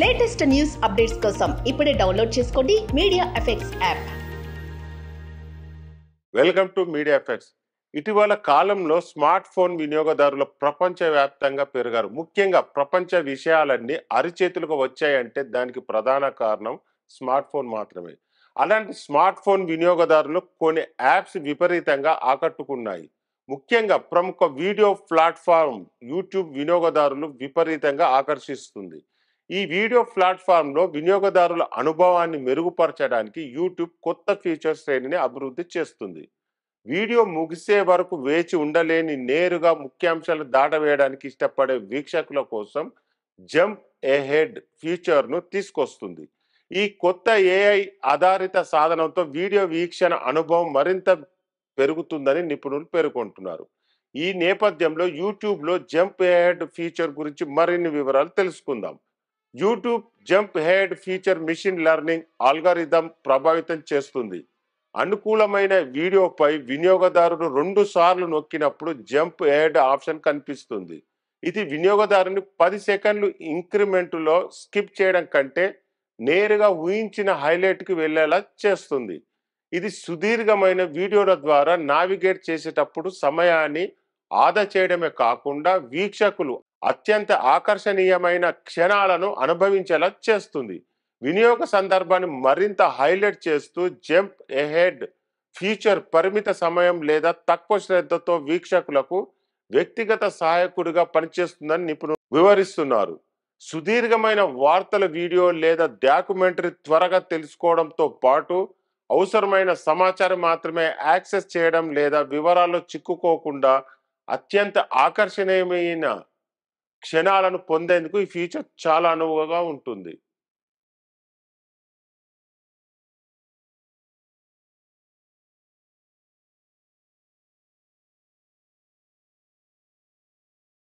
latest news updates కోసం ఇప్పుడే download చేసుకోండి media effects app welcome to media effects ఇటీవల కాలంలో స్మార్ట్ ఫోన్ వినియోగదారులు ప్రపంచవ్యాప్తంగా పెరిగారు ముఖ్యంగా ప్రపంచ విషయాలన్నీ అరిచేతులకు వచ్చాయంటే దానికి ప్రధాన కారణం స్మార్ట్ ఫోన్ మాత్రమే అలాంటి స్మార్ట్ ఫోన్ వినియోగదారులు కొన్ని యాప్స్ విపరీతంగా ఆకట్టుకున్నాయి ముఖ్యంగా ప్రముఖ వీడియో ప్లాట్ఫామ్ యూట్యూబ్ వినియోగదారులు విపరీతంగా ఆకర్షిస్తుంది ఈ వీడియో ప్లాట్ఫామ్లో వినియోగదారుల అనుభవాన్ని మెరుగుపరచడానికి యూట్యూబ్ కొత్త ఫీచర్ శ్రేణిని అభివృద్ధి చేస్తుంది వీడియో ముగిసే వరకు వేచి ఉండలేని నేరుగా ముఖ్యాంశాలు దాటవేయడానికి ఇష్టపడే వీక్షకుల కోసం జంప్ ఎహెడ్ ఫీచర్ను తీసుకొస్తుంది ఈ కొత్త ఏఐ ఆధారిత సాధనంతో వీడియో వీక్షణ అనుభవం మరింత పెరుగుతుందని నిపుణులు పేర్కొంటున్నారు ఈ నేపథ్యంలో యూట్యూబ్లో జంప్ ఎహెడ్ ఫీచర్ గురించి మరిన్ని వివరాలు తెలుసుకుందాం YouTube jump ahead feature machine learning algorithm ప్రభావితం చేస్తుంది అనుకూలమైన వీడియోపై వినియోగదారుడు రెండు సార్లు నొక్కినప్పుడు జంప్ హెడ్ ఆప్షన్ కనిపిస్తుంది ఇది వినియోగదారుని పది సెకండ్లు ఇంక్రిమెంటులో స్కిప్ చేయడం కంటే నేరుగా ఊహించిన హైలైట్కి వెళ్ళేలా చేస్తుంది ఇది సుదీర్ఘమైన వీడియోల ద్వారా నావిగేట్ చేసేటప్పుడు సమయాన్ని ఆదా చేయడమే కాకుండా వీక్షకులు అత్యంత ఆకర్షణీయమైన క్షణాలను అనుభవించేలా చేస్తుంది వినియోగ సందర్భాన్ని మరింత హైలైట్ చేస్తూ జంప్ ఎహెడ్ ఫీచర్ పరిమిత సమయం లేదా తక్కువ శ్రద్ధతో వీక్షకులకు వ్యక్తిగత సహాయకుడిగా పనిచేస్తుందని నిపుణులు వివరిస్తున్నారు సుదీర్ఘమైన వార్తల వీడియో లేదా డాక్యుమెంటరీ త్వరగా తెలుసుకోవడంతో పాటు అవసరమైన సమాచారం మాత్రమే యాక్సెస్ చేయడం లేదా వివరాల్లో చిక్కుకోకుండా అత్యంత ఆకర్షణీయమైన క్షణాలను పొందేందుకు ఈ ఫీచర్ చాలా అనువుగా ఉంటుంది